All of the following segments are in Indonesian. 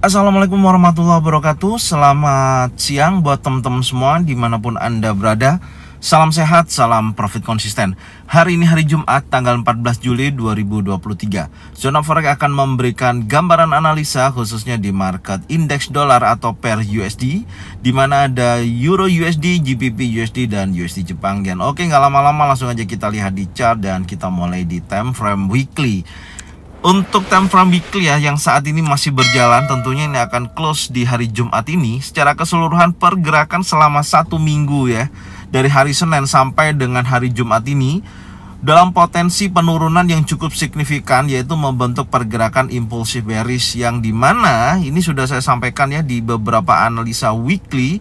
Assalamualaikum warahmatullahi wabarakatuh Selamat siang buat teman-teman semua dimanapun anda berada Salam sehat, salam profit konsisten Hari ini hari Jumat tanggal 14 Juli 2023 Zona Forex akan memberikan gambaran analisa khususnya di market indeks dolar atau per USD di mana ada Euro USD, GBP USD, dan USD Jepang Dan Oke nggak lama-lama langsung aja kita lihat di chart dan kita mulai di time frame weekly untuk Temfram Weekly ya, yang saat ini masih berjalan tentunya ini akan close di hari Jumat ini secara keseluruhan pergerakan selama satu minggu ya dari hari Senin sampai dengan hari Jumat ini dalam potensi penurunan yang cukup signifikan yaitu membentuk pergerakan impulsif bearish yang dimana ini sudah saya sampaikan ya di beberapa analisa weekly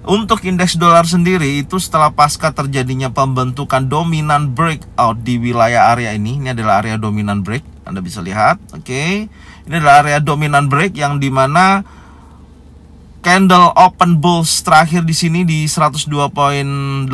untuk indeks dolar sendiri itu setelah pasca terjadinya pembentukan dominan breakout di wilayah area ini, ini adalah area dominan break, Anda bisa lihat, oke. Okay. Ini adalah area dominan break yang dimana candle open bulls terakhir di sini di 102.86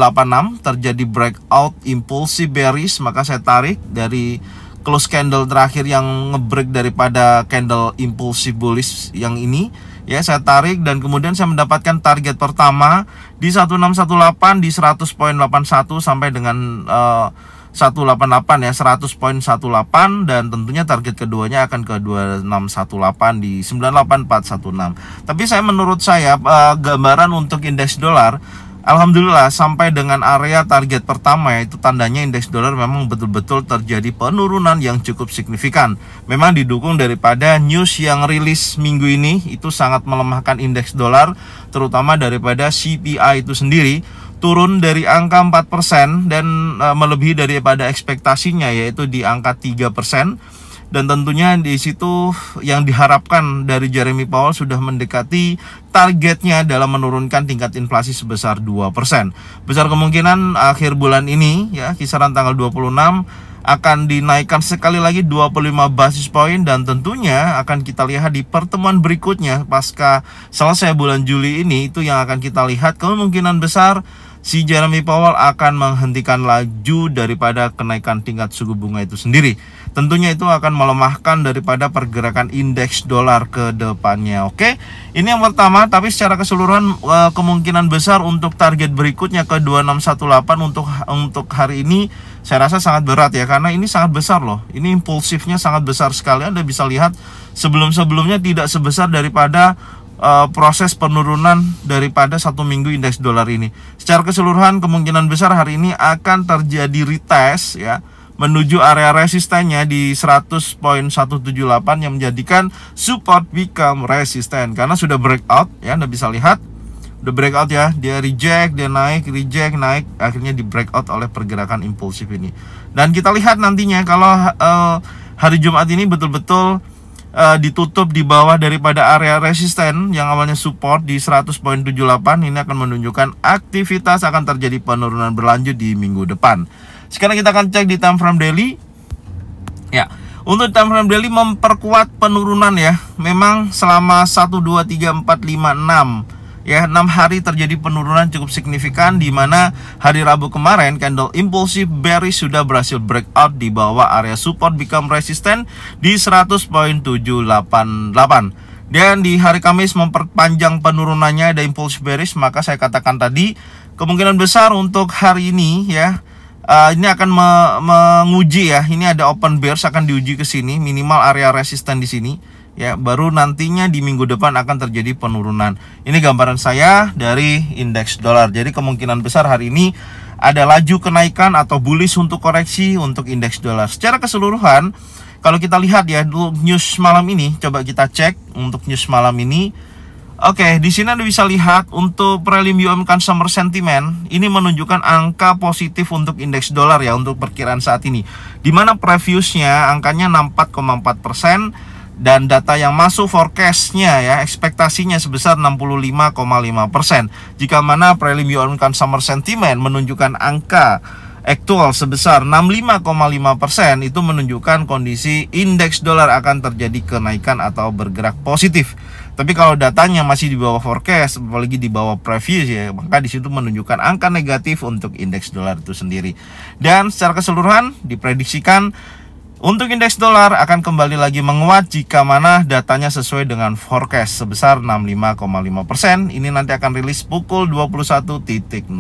terjadi breakout impulsi bearish, maka saya tarik dari close candle terakhir yang ngebreak daripada candle impulsi bullish yang ini ya saya tarik dan kemudian saya mendapatkan target pertama di 1618 di 100.81 sampai dengan uh, eh, 188 ya 100.18 dan tentunya target keduanya akan ke 2618 di 98416. Tapi saya menurut saya uh, gambaran untuk indeks dolar Alhamdulillah sampai dengan area target pertama yaitu tandanya indeks dolar memang betul-betul terjadi penurunan yang cukup signifikan. Memang didukung daripada news yang rilis minggu ini itu sangat melemahkan indeks dolar terutama daripada CPI itu sendiri turun dari angka 4% dan e, melebihi daripada ekspektasinya yaitu di angka 3% dan tentunya di situ yang diharapkan dari Jeremy Powell sudah mendekati targetnya dalam menurunkan tingkat inflasi sebesar 2%. Besar kemungkinan akhir bulan ini ya kisaran tanggal 26 akan dinaikkan sekali lagi 25 basis poin dan tentunya akan kita lihat di pertemuan berikutnya pasca selesai bulan Juli ini itu yang akan kita lihat kemungkinan besar si Jeremy Powell akan menghentikan laju daripada kenaikan tingkat suku bunga itu sendiri. Tentunya itu akan melemahkan daripada pergerakan indeks dolar ke depannya. Oke, ini yang pertama, tapi secara keseluruhan eh, kemungkinan besar untuk target berikutnya ke 2618 untuk untuk hari ini saya rasa sangat berat ya karena ini sangat besar loh. Ini impulsifnya sangat besar sekali. Anda bisa lihat sebelum-sebelumnya tidak sebesar daripada Eh, proses penurunan daripada satu minggu indeks dolar ini. Secara keseluruhan kemungkinan besar hari ini akan terjadi retest ya menuju area resistennya di 100.178 yang menjadikan support become resisten karena sudah breakout ya Anda bisa lihat udah breakout ya dia reject dia naik reject naik akhirnya di breakout oleh pergerakan impulsif ini dan kita lihat nantinya kalau uh, hari Jumat ini betul-betul uh, ditutup di bawah daripada area resisten yang awalnya support di 100.78 ini akan menunjukkan aktivitas akan terjadi penurunan berlanjut di minggu depan. Sekarang kita akan cek di time frame daily. Ya, untuk time frame daily memperkuat penurunan ya. Memang selama 1 2 3 4 5 6 ya enam hari terjadi penurunan cukup signifikan di mana hari Rabu kemarin candle impulsif bearish sudah berhasil breakout di bawah area support become resistant di 100.788 dan di hari Kamis memperpanjang penurunannya ada impuls bearish maka saya katakan tadi kemungkinan besar untuk hari ini ya uh, ini akan me menguji ya ini ada open bears akan diuji ke sini minimal area resisten di sini ya baru nantinya di minggu depan akan terjadi penurunan. Ini gambaran saya dari indeks dolar. Jadi kemungkinan besar hari ini ada laju kenaikan atau bullish untuk koreksi untuk indeks dolar. Secara keseluruhan, kalau kita lihat ya news malam ini, coba kita cek untuk news malam ini. Oke, di sini Anda bisa lihat untuk prelim UM consumer sentiment ini menunjukkan angka positif untuk indeks dolar ya untuk perkiraan saat ini. Di mana previousnya angkanya 64,4 persen, dan data yang masuk forecastnya ya ekspektasinya sebesar 65,5 persen. Jika mana prelim preliminary summer sentiment menunjukkan angka aktual sebesar 65,5 persen itu menunjukkan kondisi indeks dolar akan terjadi kenaikan atau bergerak positif. Tapi kalau datanya masih di bawah forecast, apalagi di bawah previous ya, maka di situ menunjukkan angka negatif untuk indeks dolar itu sendiri. Dan secara keseluruhan diprediksikan untuk indeks dolar akan kembali lagi menguat jika mana datanya sesuai dengan forecast sebesar 65,5%. Ini nanti akan rilis pukul 21.00.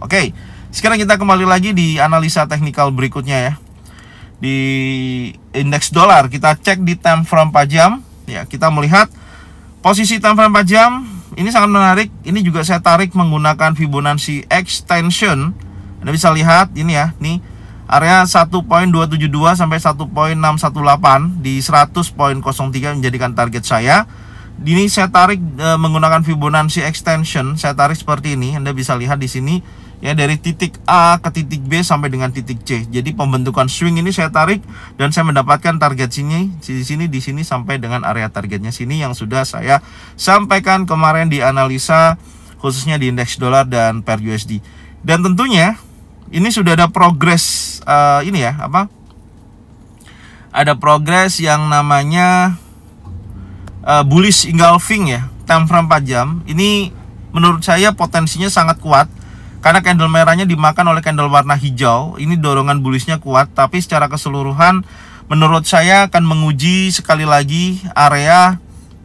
Oke, sekarang kita kembali lagi di analisa teknikal berikutnya ya. Di indeks dolar kita cek di time frame 4 jam. Ya, kita melihat posisi time frame 4 jam ini sangat menarik. Ini juga saya tarik menggunakan Fibonacci extension. Anda bisa lihat ini ya, nih Area 1.272 sampai 1.618 di 100.03 menjadikan target saya. Ini saya tarik e, menggunakan Fibonacci extension, saya tarik seperti ini. Anda bisa lihat di sini ya dari titik A ke titik B sampai dengan titik C. Jadi pembentukan swing ini saya tarik dan saya mendapatkan target sini, di sini, di sini sampai dengan area targetnya sini yang sudah saya sampaikan kemarin di analisa khususnya di indeks dolar dan per USD. Dan tentunya ini sudah ada progres uh, ini ya apa ada progres yang namanya uh, bullish engulfing ya time frame 4 jam ini menurut saya potensinya sangat kuat karena candle merahnya dimakan oleh candle warna hijau ini dorongan bullishnya kuat tapi secara keseluruhan menurut saya akan menguji sekali lagi area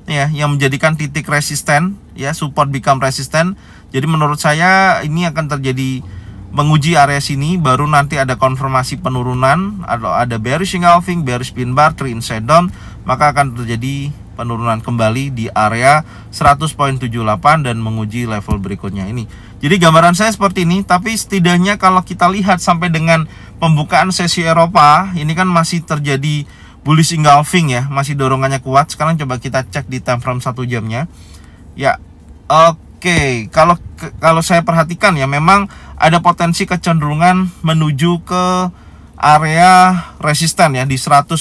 ya yang menjadikan titik resisten ya support become resisten jadi menurut saya ini akan terjadi menguji area sini baru nanti ada konfirmasi penurunan atau ada bearish engulfing, bearish pin bar, three inside down maka akan terjadi penurunan kembali di area 100.78 dan menguji level berikutnya ini jadi gambaran saya seperti ini tapi setidaknya kalau kita lihat sampai dengan pembukaan sesi Eropa ini kan masih terjadi bullish engulfing ya masih dorongannya kuat sekarang coba kita cek di time frame 1 jamnya ya eh, Oke, kalau kalau saya perhatikan ya memang ada potensi kecenderungan menuju ke area resisten ya di 100.78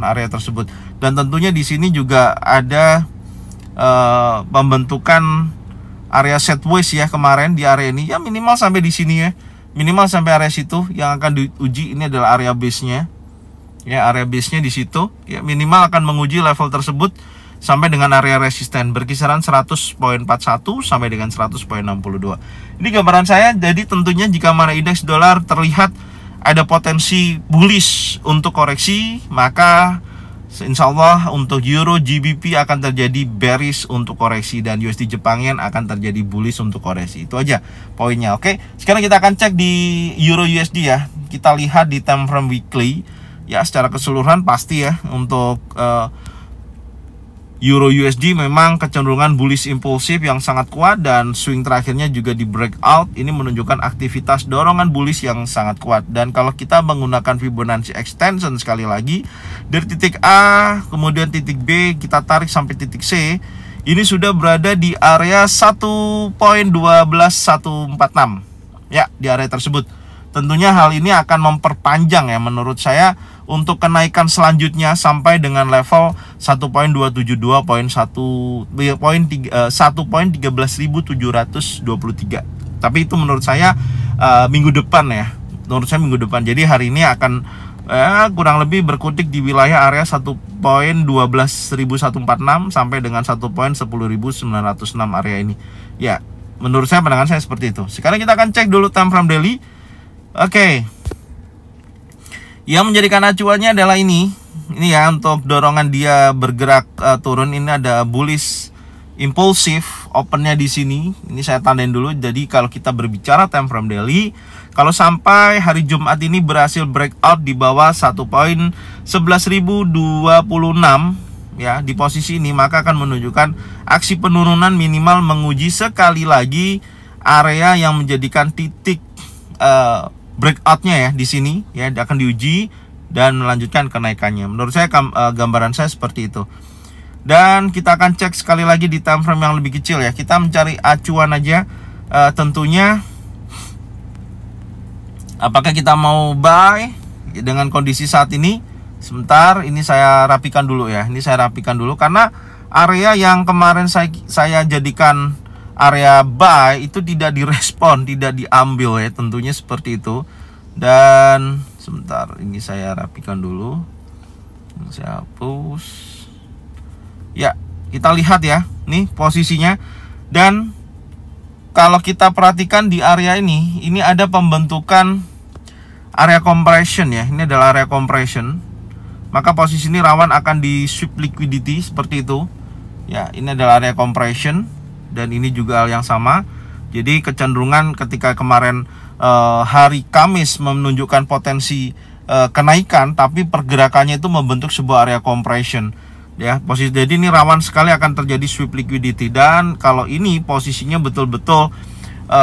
area tersebut. Dan tentunya di sini juga ada uh, pembentukan area set sideways ya kemarin di area ini ya minimal sampai di sini ya. Minimal sampai area situ yang akan diuji ini adalah area base-nya. Ya, area base-nya di situ. Ya minimal akan menguji level tersebut sampai dengan area resisten berkisaran 100.41 sampai dengan 100.62. Ini gambaran saya. Jadi tentunya jika mana indeks dolar terlihat ada potensi bullish untuk koreksi, maka Insya Allah untuk Euro GBP akan terjadi bearish untuk koreksi dan USD Jepang Yen akan terjadi bullish untuk koreksi itu aja poinnya oke sekarang kita akan cek di Euro USD ya kita lihat di time frame weekly ya secara keseluruhan pasti ya untuk uh, Euro USD memang kecenderungan bullish impulsif yang sangat kuat dan swing terakhirnya juga di breakout ini menunjukkan aktivitas dorongan bullish yang sangat kuat dan kalau kita menggunakan Fibonacci extension sekali lagi dari titik A kemudian titik B kita tarik sampai titik C ini sudah berada di area 1.12146 ya di area tersebut Tentunya hal ini akan memperpanjang ya menurut saya untuk kenaikan selanjutnya sampai dengan level 1.272.1 poin 1.13723. Eh, Tapi itu menurut saya uh, minggu depan ya. Menurut saya minggu depan. Jadi hari ini akan eh, kurang lebih berkutik di wilayah area 1.12146 sampai dengan 1.10906 area ini. Ya, menurut saya pandangan saya seperti itu. Sekarang kita akan cek dulu time frame daily. Oke. Okay. Yang menjadikan acuannya adalah ini. Ini ya untuk dorongan dia bergerak uh, turun ini ada bullish impulsif opennya di sini ini saya tandain dulu jadi kalau kita berbicara time frame daily kalau sampai hari Jumat ini berhasil breakout di bawah 1 poin 11.026 ya di posisi ini maka akan menunjukkan aksi penurunan minimal menguji sekali lagi area yang menjadikan titik uh, breakoutnya ya di sini ya akan diuji dan melanjutkan kenaikannya. Menurut saya eh, gambaran saya seperti itu. Dan kita akan cek sekali lagi di time frame yang lebih kecil ya. Kita mencari acuan aja e, tentunya apakah kita mau buy dengan kondisi saat ini? Sebentar, ini saya rapikan dulu ya. Ini saya rapikan dulu karena area yang kemarin saya saya jadikan area buy itu tidak direspon, tidak diambil ya tentunya seperti itu. Dan sebentar ini saya rapikan dulu. Saya hapus. Ya, kita lihat ya. Nih posisinya dan kalau kita perhatikan di area ini, ini ada pembentukan area compression ya. Ini adalah area compression. Maka posisi ini rawan akan di sweep liquidity seperti itu. Ya, ini adalah area compression dan ini juga hal yang sama. Jadi kecenderungan ketika kemarin e, hari Kamis menunjukkan potensi e, kenaikan tapi pergerakannya itu membentuk sebuah area compression ya. Posisi jadi ini rawan sekali akan terjadi sweep liquidity dan kalau ini posisinya betul-betul e,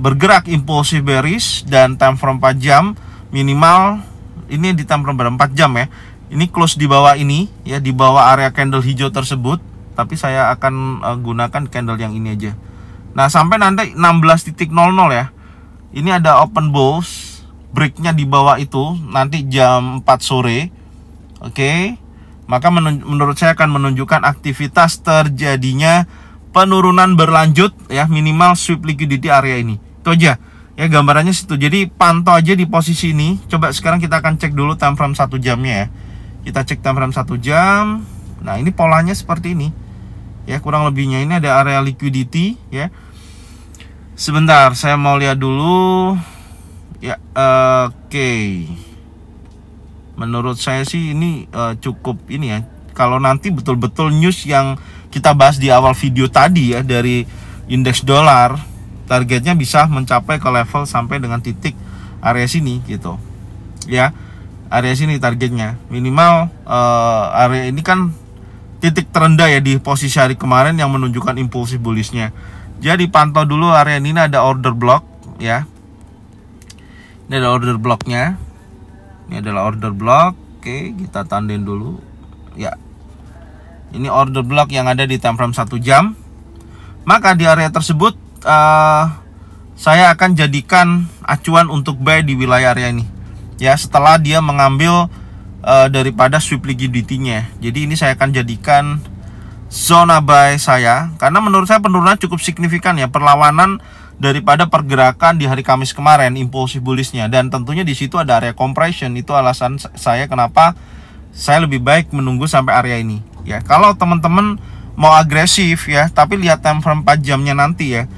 bergerak impulsif bearish dan time frame 4 jam minimal ini di time frame 4 jam ya. Ini close di bawah ini ya di bawah area candle hijau tersebut tapi saya akan uh, gunakan candle yang ini aja nah sampai nanti 16.00 ya ini ada open bulls breaknya di bawah itu nanti jam 4 sore oke okay? maka menun menurut saya akan menunjukkan aktivitas terjadinya penurunan berlanjut ya minimal sweep liquidity area ini itu aja ya gambarannya situ jadi pantau aja di posisi ini coba sekarang kita akan cek dulu time frame 1 jamnya ya kita cek time frame 1 jam nah ini polanya seperti ini ya kurang lebihnya ini ada area liquidity ya sebentar saya mau lihat dulu ya oke okay. menurut saya sih ini uh, cukup ini ya kalau nanti betul-betul news yang kita bahas di awal video tadi ya dari indeks dolar targetnya bisa mencapai ke level sampai dengan titik area sini gitu ya area sini targetnya minimal uh, area ini kan titik terendah ya di posisi hari kemarin yang menunjukkan impulsif bullishnya. Jadi pantau dulu area ini ada order block ya. Ini ada order blocknya. Ini adalah order block. Oke, kita tandain dulu. Ya. Ini order block yang ada di time frame 1 jam. Maka di area tersebut uh, saya akan jadikan acuan untuk buy di wilayah area ini. Ya, setelah dia mengambil uh, daripada sweep liquidity nya Jadi ini saya akan jadikan zona buy saya karena menurut saya penurunan cukup signifikan ya perlawanan daripada pergerakan di hari Kamis kemarin impulsif bullishnya dan tentunya di situ ada area compression itu alasan saya kenapa saya lebih baik menunggu sampai area ini ya kalau teman-teman mau agresif ya tapi lihat time frame 4 jamnya nanti ya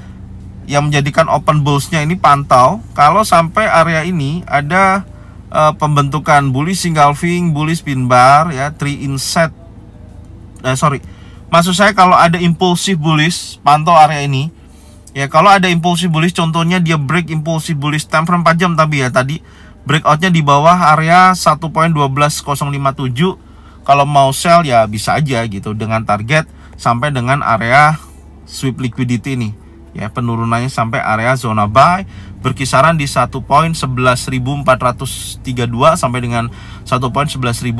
yang menjadikan open bullsnya ini pantau kalau sampai area ini ada Eh, pembentukan bullish single fing, bullish pin bar ya, three inset. Eh, sorry. Maksud saya kalau ada impulsif bullish, pantau area ini. Ya, kalau ada impulsif bullish contohnya dia break impulsif bullish time frame 4 jam tapi ya tadi breakoutnya di bawah area 1.12057. Kalau mau sell ya bisa aja gitu dengan target sampai dengan area sweep liquidity ini ya penurunannya sampai area zona buy berkisaran di 1.11432 sampai dengan 1.11297.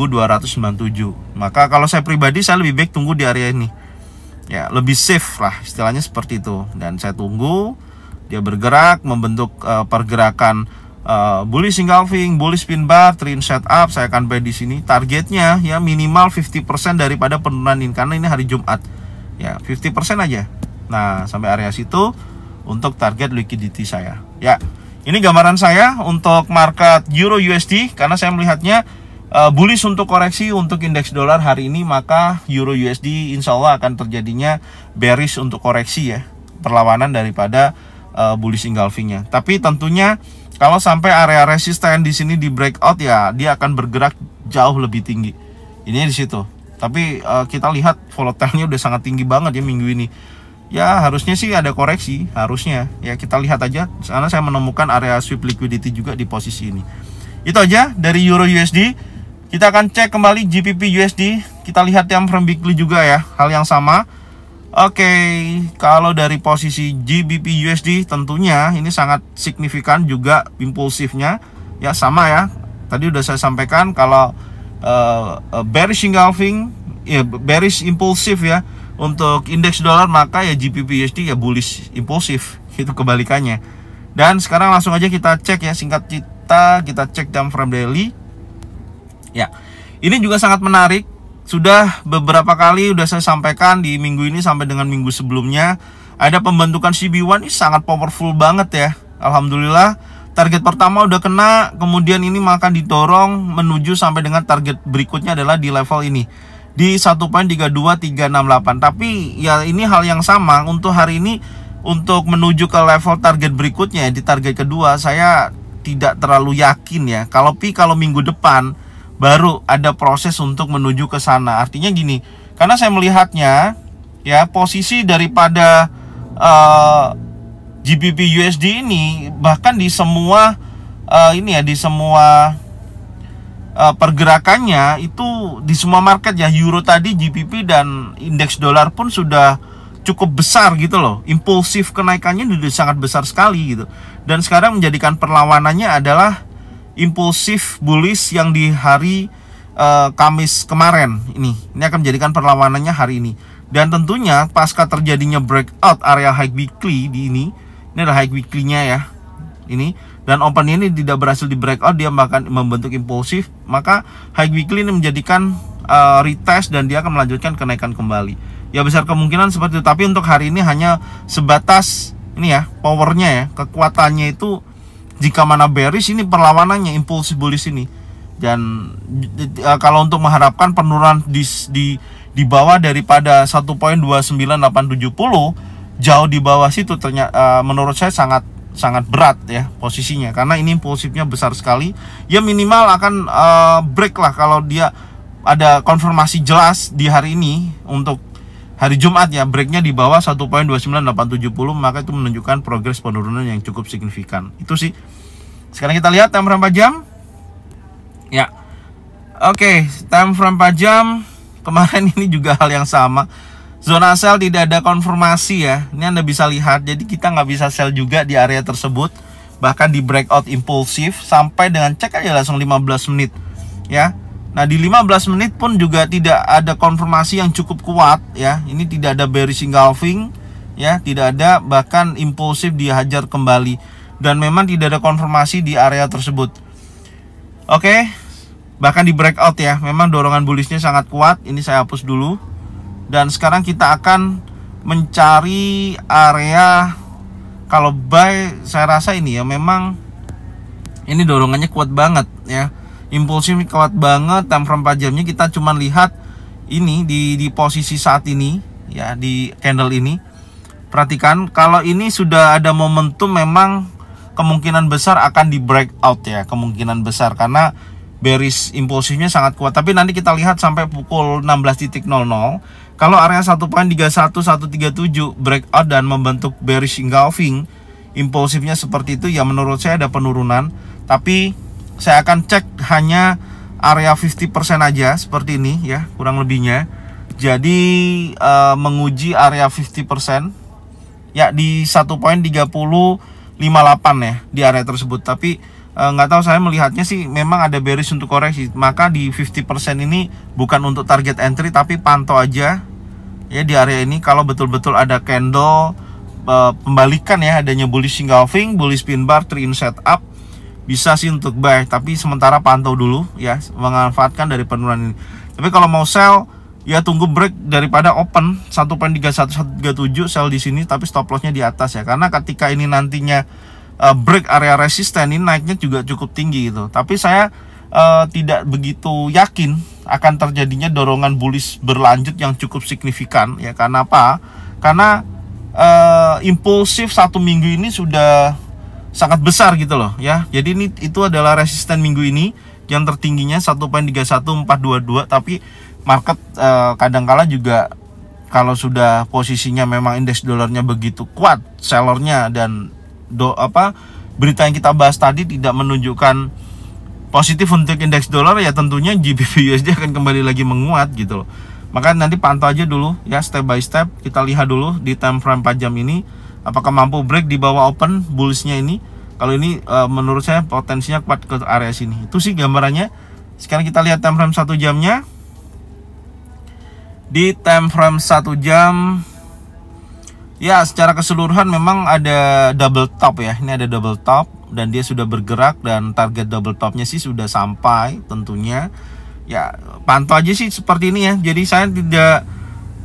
Maka kalau saya pribadi saya lebih baik tunggu di area ini. Ya, lebih safe lah istilahnya seperti itu dan saya tunggu dia bergerak membentuk uh, pergerakan uh, bullish engulfing, bullish pin bar, trend setup, saya akan buy di sini. Targetnya ya minimal 50% daripada penurunan ini karena ini hari Jumat. Ya, 50% aja. Nah, sampai area situ untuk target liquidity saya. Ya, ini gambaran saya untuk market Euro USD karena saya melihatnya uh, bullish untuk koreksi untuk indeks dolar hari ini maka Euro USD insya Allah akan terjadinya bearish untuk koreksi ya perlawanan daripada uh, bullish engulfingnya. Tapi tentunya kalau sampai area resisten di sini di breakout ya dia akan bergerak jauh lebih tinggi. Ini di situ. Tapi uh, kita lihat volatilnya udah sangat tinggi banget ya minggu ini ya harusnya sih ada koreksi harusnya ya kita lihat aja karena saya menemukan area sweep liquidity juga di posisi ini itu aja dari Euro USD kita akan cek kembali GBP USD kita lihat yang from weekly juga ya hal yang sama Oke, okay, kalau dari posisi GBP USD tentunya ini sangat signifikan juga impulsifnya. Ya sama ya. Tadi udah saya sampaikan kalau uh, bearish engulfing, ya bearish impulsif ya untuk indeks dolar maka ya GBP USD ya bullish impulsif itu kebalikannya dan sekarang langsung aja kita cek ya singkat kita kita cek jam frame daily ya ini juga sangat menarik sudah beberapa kali sudah saya sampaikan di minggu ini sampai dengan minggu sebelumnya ada pembentukan CB1 ini sangat powerful banget ya Alhamdulillah target pertama udah kena kemudian ini makan didorong menuju sampai dengan target berikutnya adalah di level ini di 1.32368 tapi ya ini hal yang sama untuk hari ini untuk menuju ke level target berikutnya di target kedua saya tidak terlalu yakin ya kalau pi kalau minggu depan baru ada proses untuk menuju ke sana artinya gini karena saya melihatnya ya posisi daripada uh, eh, GBP USD ini bahkan di semua uh, ini ya di semua Eh, pergerakannya itu di semua market ya euro tadi GPP dan indeks dolar pun sudah cukup besar gitu loh impulsif kenaikannya sudah sangat besar sekali gitu dan sekarang menjadikan perlawanannya adalah impulsif bullish yang di hari uh, Kamis kemarin ini ini akan menjadikan perlawanannya hari ini dan tentunya pasca terjadinya breakout area high weekly di ini ini adalah high weekly-nya ya ini dan open ini tidak berhasil di breakout dia bahkan membentuk impulsif maka high weekly ini menjadikan uh, retest dan dia akan melanjutkan kenaikan kembali ya besar kemungkinan seperti itu tapi untuk hari ini hanya sebatas ini ya powernya ya kekuatannya itu jika mana bearish ini perlawanannya impulsif bullish ini dan uh, kalau untuk mengharapkan penurunan di di di bawah daripada 1.29870 jauh di bawah situ ternyata uh, eh, menurut saya sangat sangat berat ya posisinya karena ini impulsifnya besar sekali ya minimal akan uh, break lah kalau dia ada konfirmasi jelas di hari ini untuk hari Jumat ya breaknya di bawah 1.29870 maka itu menunjukkan progres penurunan yang cukup signifikan itu sih sekarang kita lihat time frame 4 jam ya oke okay, time frame 4 jam kemarin ini juga hal yang sama zona sel tidak ada konfirmasi ya ini anda bisa lihat jadi kita nggak bisa sel juga di area tersebut bahkan di breakout impulsif sampai dengan cek aja langsung 15 menit ya nah di 15 menit pun juga tidak ada konfirmasi yang cukup kuat ya ini tidak ada bearish engulfing ya tidak ada bahkan impulsif dihajar kembali dan memang tidak ada konfirmasi di area tersebut oke bahkan di breakout ya memang dorongan bullishnya sangat kuat ini saya hapus dulu dan sekarang kita akan mencari area kalau buy saya rasa ini ya memang ini dorongannya kuat banget ya impulsifnya kuat banget time frame jamnya kita cuma lihat ini di di posisi saat ini ya di candle ini perhatikan kalau ini sudah ada momentum memang kemungkinan besar akan di breakout ya kemungkinan besar karena bearish impulsifnya sangat kuat tapi nanti kita lihat sampai pukul 16.00 kalau area satu satu satu poin tiga tiga 1.31137 breakout dan membentuk bearish engulfing, impulsifnya seperti itu ya menurut saya ada penurunan, tapi saya akan cek hanya area 50% aja seperti ini ya, kurang lebihnya. Jadi e, menguji area 50% ya di 1.3058 ya di area tersebut, tapi Eh, nggak tahu saya melihatnya sih memang ada bearish untuk koreksi maka di 50% ini bukan untuk target entry tapi pantau aja ya di area ini kalau betul-betul ada candle uh, pembalikan ya adanya bullish engulfing bullish pin bar three in setup bisa sih untuk buy tapi sementara pantau dulu ya memanfaatkan dari penurunan ini tapi kalau mau sell ya tunggu break daripada open 1.31137 sell di sini tapi stop lossnya di atas ya karena ketika ini nantinya uh, eh, break area resisten ini naiknya juga cukup tinggi gitu. Tapi saya uh, tidak begitu yakin akan terjadinya dorongan bullish berlanjut yang cukup signifikan ya karena apa? Karena uh, impulsif satu minggu ini sudah sangat besar gitu loh ya. Jadi ini itu adalah resisten minggu ini yang tertingginya 1.31422 tapi market uh, kadangkala juga kalau sudah posisinya memang indeks dolarnya begitu kuat sellernya dan do apa berita yang kita bahas tadi tidak menunjukkan positif untuk indeks dolar ya tentunya GBP USD akan kembali lagi menguat gitu loh. Maka nanti pantau aja dulu ya step by step kita lihat dulu di time frame 4 jam ini apakah mampu break di bawah open bullishnya ini. Kalau ini eh, menurut saya potensinya kuat ke area sini. Itu sih gambarannya. Sekarang kita lihat time frame 1 jamnya. Di time frame 1 jam Ya, secara keseluruhan memang ada double top ya. Ini ada double top dan dia sudah bergerak dan target double topnya sih sudah sampai tentunya. Ya, pantau aja sih seperti ini ya. Jadi saya tidak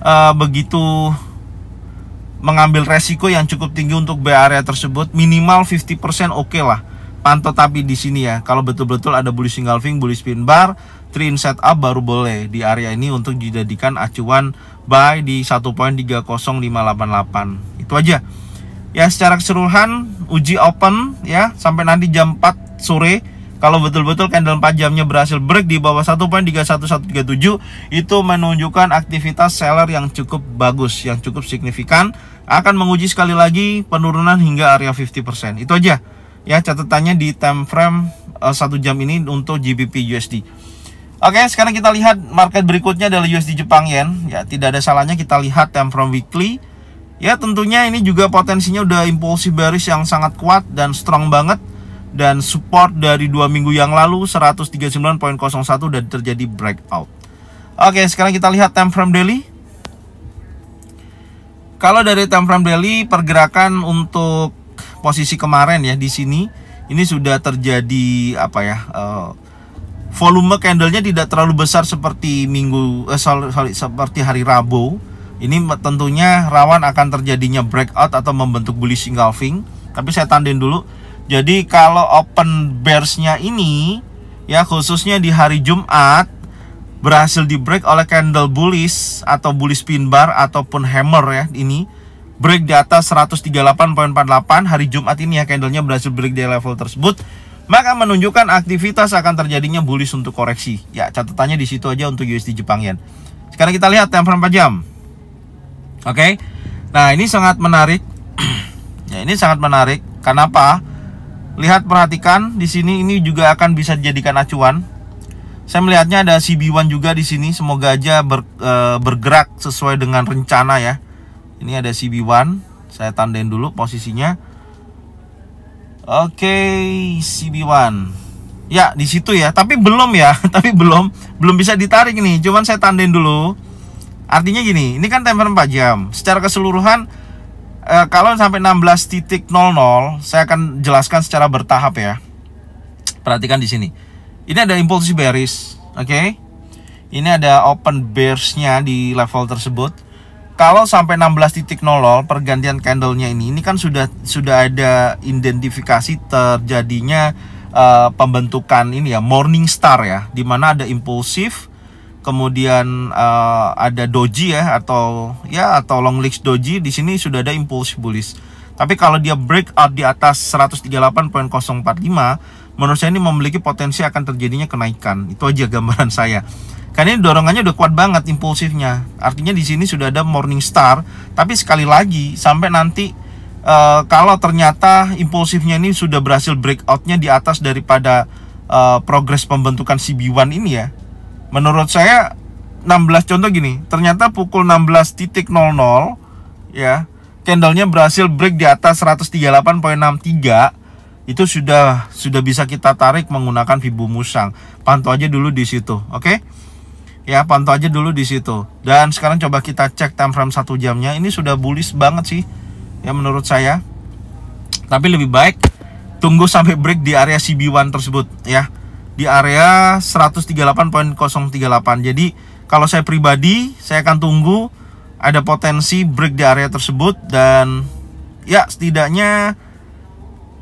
uh, begitu mengambil resiko yang cukup tinggi untuk buy area tersebut. Minimal 50% oke okay lah. Pantau tapi di sini ya. Kalau betul-betul ada bullish engulfing bullish pin bar, train setup baru boleh di area ini untuk dijadikan acuan buy di 1.30588 itu aja ya secara keseluruhan uji open ya sampai nanti jam 4 sore kalau betul-betul candle 4 jamnya berhasil break di bawah 1.31137 itu menunjukkan aktivitas seller yang cukup bagus, yang cukup signifikan akan menguji sekali lagi penurunan hingga area 50%. Itu aja ya catatannya di time frame eh, satu jam ini untuk GBP USD. Oke, sekarang kita lihat market berikutnya adalah USD Jepang Yen. Ya, tidak ada salahnya kita lihat time from weekly. Ya, tentunya ini juga potensinya udah impulsif bearish yang sangat kuat dan strong banget. Dan support dari dua minggu yang lalu 139.01 dan terjadi breakout. Oke, sekarang kita lihat time from daily. Kalau dari time from daily, pergerakan untuk posisi kemarin ya di sini, ini sudah terjadi apa ya? Uh, volume candlenya tidak terlalu besar seperti minggu eh, sorry, sorry, seperti hari Rabu ini tentunya rawan akan terjadinya breakout atau membentuk bullish engulfing tapi saya tandain dulu jadi kalau open bearsnya ini ya khususnya di hari Jumat berhasil di break oleh candle bullish atau bullish pin bar ataupun hammer ya ini break di atas 138.48 hari Jumat ini ya candlenya berhasil break di level tersebut maka menunjukkan aktivitas akan terjadinya bullish untuk koreksi. Ya, catatannya di situ aja untuk USD Jepang Yen. Sekarang kita lihat time frame 4 jam. Oke. Okay? Nah, ini sangat menarik. ya, ini sangat menarik. Kenapa? Lihat perhatikan di sini ini juga akan bisa dijadikan acuan. Saya melihatnya ada CB1 juga di sini, semoga aja ber, e, bergerak sesuai dengan rencana ya. Ini ada CB1, saya tandain dulu posisinya. Oke, okay, CB1. Ya, di situ ya, tapi belum ya, tapi belum belum bisa ditarik nih. Cuman saya tandain dulu. Artinya gini, ini kan timer 4 jam. Secara keseluruhan eh, kalau sampai 16.00 saya akan jelaskan secara bertahap ya. Perhatikan di sini. Ini ada impulsi bearish, oke? Okay? Ini ada open bearish-nya di level tersebut kalau sampai 16.00 pergantian candlenya ini ini kan sudah sudah ada identifikasi terjadinya uh, pembentukan ini ya morning star ya di mana ada impulsif kemudian uh, ada doji ya atau ya atau long legs doji di sini sudah ada impulsif bullish tapi kalau dia break out di atas 138.045 menurut saya ini memiliki potensi akan terjadinya kenaikan. Itu aja gambaran saya. Karena ini dorongannya udah kuat banget impulsifnya. Artinya di sini sudah ada Morning Star, tapi sekali lagi sampai nanti e, kalau ternyata impulsifnya ini sudah berhasil breakoutnya di atas daripada e, progres pembentukan CB1 ini ya. Menurut saya 16 contoh gini, ternyata pukul 16.00 ya, candlenya berhasil break di atas 138.63 itu sudah sudah bisa kita tarik menggunakan fibu musang. Pantau aja dulu di situ, oke? Okay? Ya, pantau aja dulu di situ. Dan sekarang coba kita cek time frame 1 jamnya. Ini sudah bullish banget sih. Ya menurut saya. Tapi lebih baik tunggu sampai break di area CB1 tersebut ya. Di area 138.038. Jadi kalau saya pribadi, saya akan tunggu ada potensi break di area tersebut dan ya setidaknya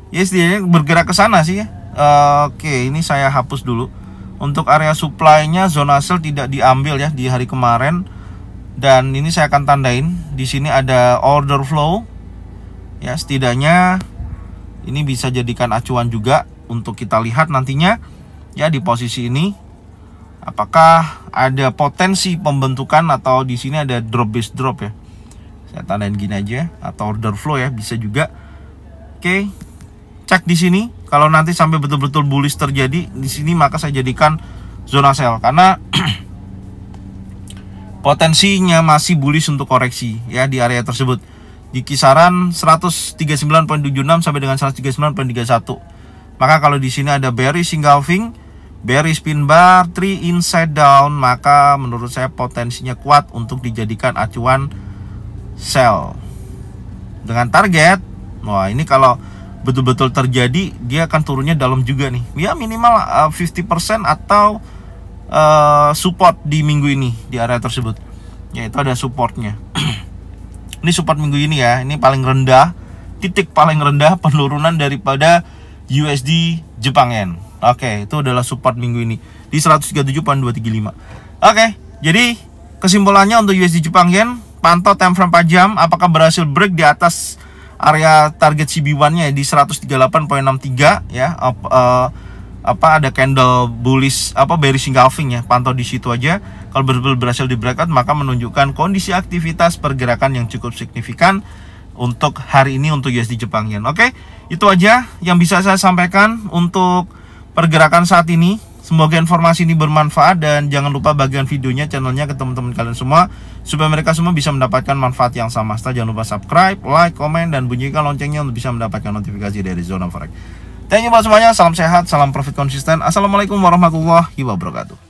Ya dia ya, bergerak ke sana sih Uh, Oke, okay, ini saya hapus dulu. Untuk area supply-nya zona sel tidak diambil ya di hari kemarin. Dan ini saya akan tandain. Di sini ada order flow. Ya, setidaknya ini bisa jadikan acuan juga untuk kita lihat nantinya ya di posisi ini apakah ada potensi pembentukan atau di sini ada drop base drop ya. Saya tandain gini aja atau order flow ya bisa juga. Oke. Okay cek di sini kalau nanti sampai betul-betul bullish terjadi di sini maka saya jadikan zona sell karena potensinya masih bullish untuk koreksi ya di area tersebut di kisaran 139.76 sampai dengan 139.31 maka kalau di sini ada bearish engulfing bearish pin bar 3 inside down maka menurut saya potensinya kuat untuk dijadikan acuan sell dengan target wah ini kalau betul-betul terjadi dia akan turunnya dalam juga nih ya minimal uh, 50% atau uh, support di minggu ini di area tersebut ya itu ada supportnya ini support minggu ini ya ini paling rendah titik paling rendah penurunan daripada USD Jepang yen oke itu adalah support minggu ini di 137.235 oke jadi kesimpulannya untuk USD Jepang yen pantau time frame 4 jam apakah berhasil break di atas area target CB1-nya ya, di 138.63 ya. Up, uh, eh, apa ada candle bullish apa bearish engulfing ya pantau di situ aja kalau betul berhasil di breakout maka menunjukkan kondisi aktivitas pergerakan yang cukup signifikan untuk hari ini untuk USD Jepang Yen oke itu aja yang bisa saya sampaikan untuk pergerakan saat ini Semoga informasi ini bermanfaat dan jangan lupa bagian videonya channelnya ke teman-teman kalian semua supaya mereka semua bisa mendapatkan manfaat yang sama. Setelah jangan lupa subscribe, like, komen dan bunyikan loncengnya untuk bisa mendapatkan notifikasi dari Zona Forex. Thank you buat semuanya, salam sehat, salam profit konsisten. Assalamualaikum warahmatullahi wabarakatuh.